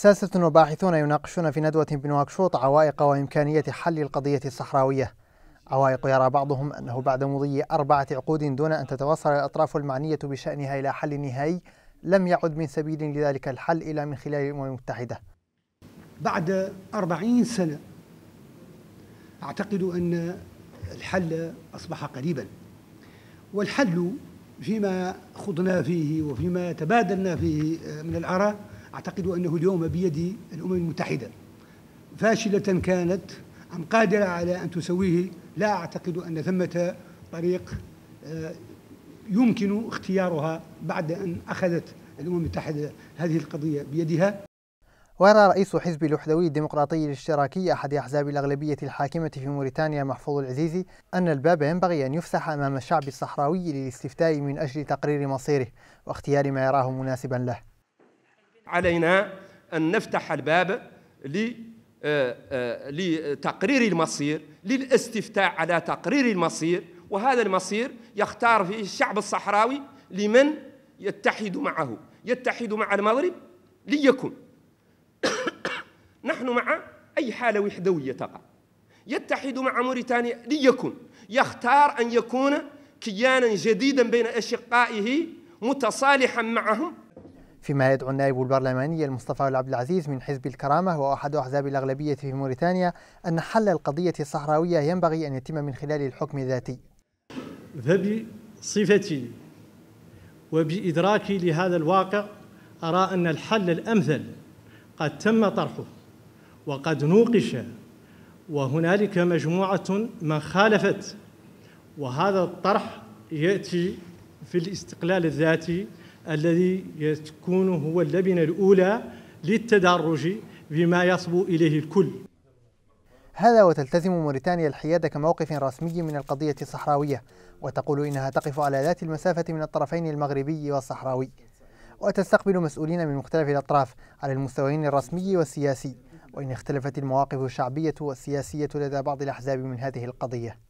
ساسة وباحثون يناقشون في ندوة بنواكشوط عوائق وإمكانية حل القضية الصحراوية عوائق يرى بعضهم أنه بعد مضي أربعة عقود دون أن تتوصل الأطراف المعنية بشأنها إلى حل نهائي لم يعد من سبيل لذلك الحل إلا من خلال الأمم المتحدة بعد أربعين سنة أعتقد أن الحل أصبح قريبا والحل فيما خضنا فيه وفيما تبادلنا فيه من الآراء أعتقد أنه اليوم بيد الأمم المتحدة فاشلة كانت أم قادرة على أن تسويه لا أعتقد أن ثمة طريق آه، يمكن اختيارها بعد أن أخذت الأمم المتحدة هذه القضية بيدها ويرى رئيس حزب الوحدوي الديمقراطي الاشتراكي أحد أحزاب الأغلبية الحاكمة في موريتانيا محفوظ العزيزي أن الباب ينبغي أن يفسح أمام الشعب الصحراوي للاستفتاء من أجل تقرير مصيره واختيار ما يراه مناسبا له علينا أن نفتح الباب آه، آه، لتقرير المصير للاستفتاء على تقرير المصير وهذا المصير يختار فيه الشعب الصحراوي لمن يتحد معه يتحد مع المغرب ليكن نحن مع أي حالة وحدوية تقع يتحد مع موريتانيا ليكن يختار أن يكون كيانا جديدا بين أشقائه متصالحا معهم فيما يدعو النائب البرلماني المصطفى عبد العزيز من حزب الكرامة وأحد أحزاب الأغلبية في موريتانيا أن حل القضية الصحراوية ينبغي أن يتم من خلال الحكم الذاتي فبصفتي وبإدراكي لهذا الواقع أرى أن الحل الأمثل قد تم طرحه وقد نوقش وهنالك مجموعة من خالفت وهذا الطرح يأتي في الاستقلال الذاتي الذي يكون هو اللبنة الأولى للتدرج بما يصبو إليه الكل هذا وتلتزم موريتانيا الحياد كموقف رسمي من القضية الصحراوية وتقول إنها تقف على ذات المسافة من الطرفين المغربي والصحراوي وتستقبل مسؤولين من مختلف الأطراف على المستويين الرسمي والسياسي وإن اختلفت المواقف الشعبية والسياسية لدى بعض الأحزاب من هذه القضية